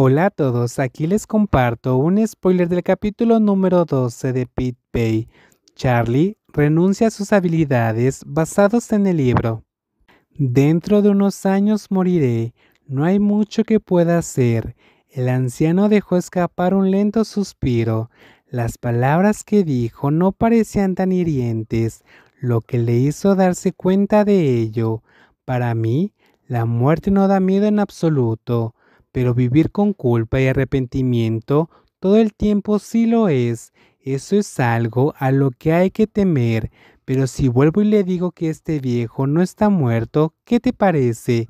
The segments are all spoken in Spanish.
Hola a todos, aquí les comparto un spoiler del capítulo número 12 de Pit Bay. Charlie renuncia a sus habilidades basados en el libro. Dentro de unos años moriré, no hay mucho que pueda hacer. El anciano dejó escapar un lento suspiro. Las palabras que dijo no parecían tan hirientes, lo que le hizo darse cuenta de ello. Para mí, la muerte no da miedo en absoluto pero vivir con culpa y arrepentimiento todo el tiempo sí lo es. Eso es algo a lo que hay que temer, pero si vuelvo y le digo que este viejo no está muerto, ¿qué te parece?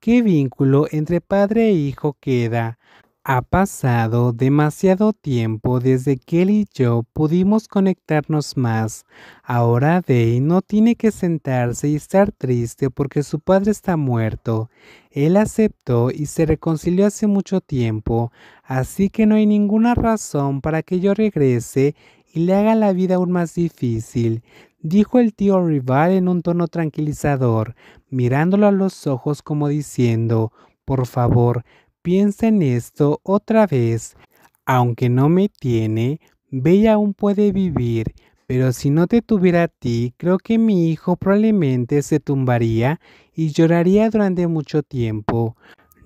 ¿Qué vínculo entre padre e hijo queda? Ha pasado demasiado tiempo desde que él y yo pudimos conectarnos más. Ahora Day no tiene que sentarse y estar triste porque su padre está muerto. Él aceptó y se reconcilió hace mucho tiempo, así que no hay ninguna razón para que yo regrese y le haga la vida aún más difícil, dijo el tío rival en un tono tranquilizador, mirándolo a los ojos como diciendo, por favor, Piensa en esto otra vez. Aunque no me tiene, Bella aún puede vivir, pero si no te tuviera a ti, creo que mi hijo probablemente se tumbaría y lloraría durante mucho tiempo.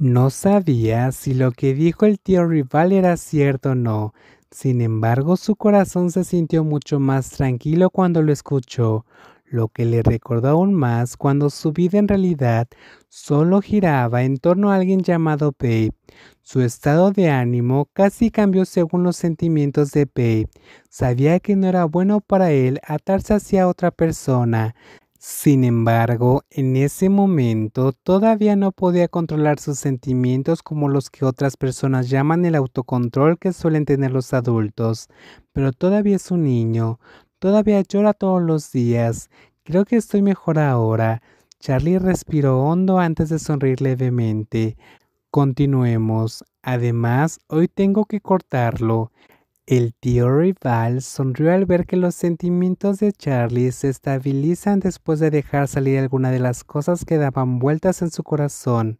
No sabía si lo que dijo el tío rival era cierto o no. Sin embargo, su corazón se sintió mucho más tranquilo cuando lo escuchó lo que le recordó aún más cuando su vida en realidad solo giraba en torno a alguien llamado Babe. Su estado de ánimo casi cambió según los sentimientos de Babe. Sabía que no era bueno para él atarse hacia otra persona. Sin embargo, en ese momento todavía no podía controlar sus sentimientos como los que otras personas llaman el autocontrol que suelen tener los adultos, pero todavía es un niño. Todavía llora todos los días. Creo que estoy mejor ahora. Charlie respiró hondo antes de sonreír levemente. Continuemos. Además, hoy tengo que cortarlo. El tío rival sonrió al ver que los sentimientos de Charlie se estabilizan después de dejar salir alguna de las cosas que daban vueltas en su corazón.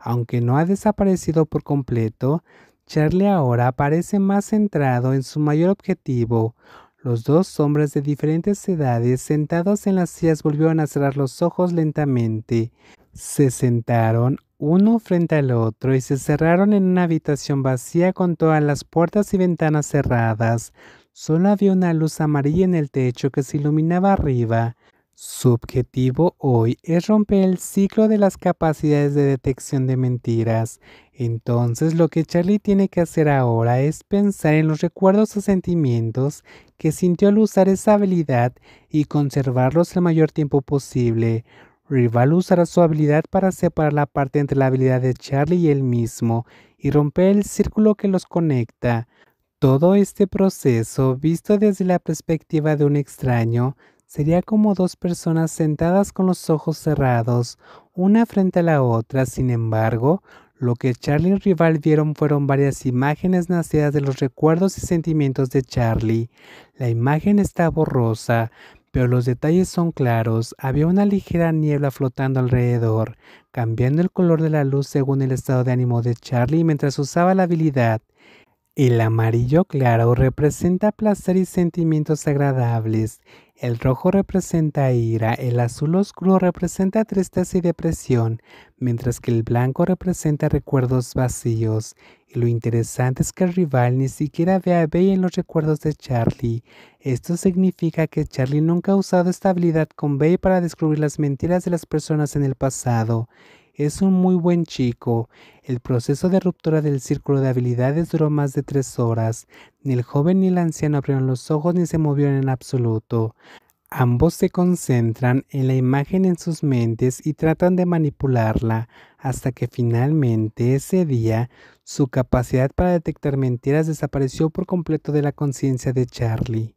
Aunque no ha desaparecido por completo, Charlie ahora parece más centrado en su mayor objetivo, los dos hombres de diferentes edades sentados en las sillas volvieron a cerrar los ojos lentamente. Se sentaron uno frente al otro y se cerraron en una habitación vacía con todas las puertas y ventanas cerradas. Solo había una luz amarilla en el techo que se iluminaba arriba. Su objetivo hoy es romper el ciclo de las capacidades de detección de mentiras. Entonces lo que Charlie tiene que hacer ahora es pensar en los recuerdos o sentimientos que sintió al usar esa habilidad y conservarlos el mayor tiempo posible. Rival usará su habilidad para separar la parte entre la habilidad de Charlie y él mismo y romper el círculo que los conecta. Todo este proceso, visto desde la perspectiva de un extraño, sería como dos personas sentadas con los ojos cerrados, una frente a la otra. Sin embargo, lo que Charlie y Rival vieron fueron varias imágenes nacidas de los recuerdos y sentimientos de Charlie. La imagen está borrosa, pero los detalles son claros. Había una ligera niebla flotando alrededor, cambiando el color de la luz según el estado de ánimo de Charlie mientras usaba la habilidad. El amarillo claro representa placer y sentimientos agradables. El rojo representa ira, el azul oscuro representa tristeza y depresión, mientras que el blanco representa recuerdos vacíos. Y lo interesante es que el rival ni siquiera ve a Bey en los recuerdos de Charlie. Esto significa que Charlie nunca ha usado esta habilidad con Bey para descubrir las mentiras de las personas en el pasado. Es un muy buen chico. El proceso de ruptura del círculo de habilidades duró más de tres horas. Ni el joven ni el anciano abrieron los ojos ni se movieron en absoluto. Ambos se concentran en la imagen en sus mentes y tratan de manipularla hasta que finalmente ese día su capacidad para detectar mentiras desapareció por completo de la conciencia de Charlie.